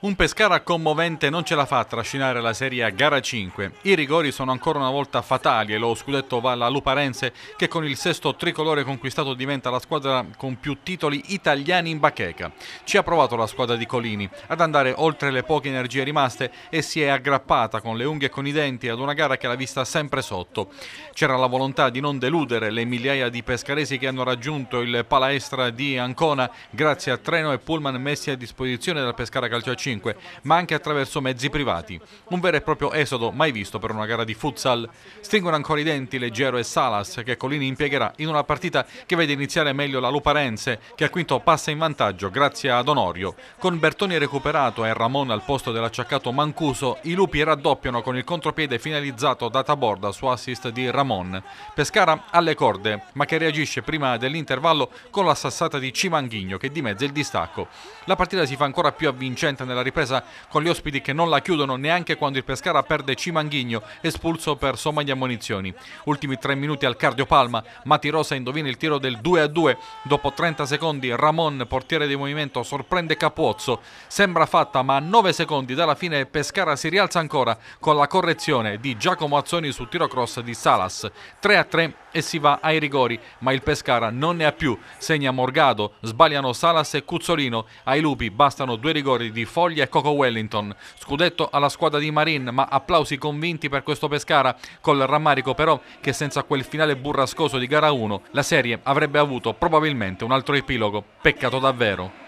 Un Pescara commovente non ce la fa a trascinare la serie a gara 5. I rigori sono ancora una volta fatali e lo scudetto va alla Luparense che con il sesto tricolore conquistato diventa la squadra con più titoli italiani in bacheca. Ci ha provato la squadra di Colini ad andare oltre le poche energie rimaste e si è aggrappata con le unghie e con i denti ad una gara che l'ha vista sempre sotto. C'era la volontà di non deludere le migliaia di pescaresi che hanno raggiunto il palaestra di Ancona grazie a treno e pullman messi a disposizione dal Pescara Calcio 5 2005, ma anche attraverso mezzi privati. Un vero e proprio esodo mai visto per una gara di futsal. Stringono ancora i denti Leggero e Salas, che Colini impiegherà in una partita che vede iniziare meglio la Luparense, che al quinto passa in vantaggio grazie ad Onorio. Con Bertoni recuperato e Ramon al posto dell'acciaccato Mancuso, i Lupi raddoppiano con il contropiede finalizzato da Taborda su assist di Ramon. Pescara alle corde, ma che reagisce prima dell'intervallo con la sassata di Cimanghigno che dimezza il distacco. La partita si fa ancora più avvincente nella la ripresa con gli ospiti che non la chiudono neanche quando il Pescara perde Cimanghigno, espulso per somma di ammonizioni. Ultimi tre minuti al cardio Palma, Mati Rosa indovina il tiro del 2-2. Dopo 30 secondi Ramon, portiere di movimento, sorprende Capuozzo. Sembra fatta ma a 9 secondi dalla fine Pescara si rialza ancora con la correzione di Giacomo Azzoni su tiro cross di Salas. 3-3 e si va ai rigori, ma il Pescara non ne ha più. Segna Morgado, sbagliano Salas e Cuzzolino. Ai lupi bastano due rigori di Foglia Foglia Coco Wellington. Scudetto alla squadra di Marin, ma applausi convinti per questo Pescara, col rammarico però che senza quel finale burrascoso di gara 1 la serie avrebbe avuto probabilmente un altro epilogo. Peccato davvero.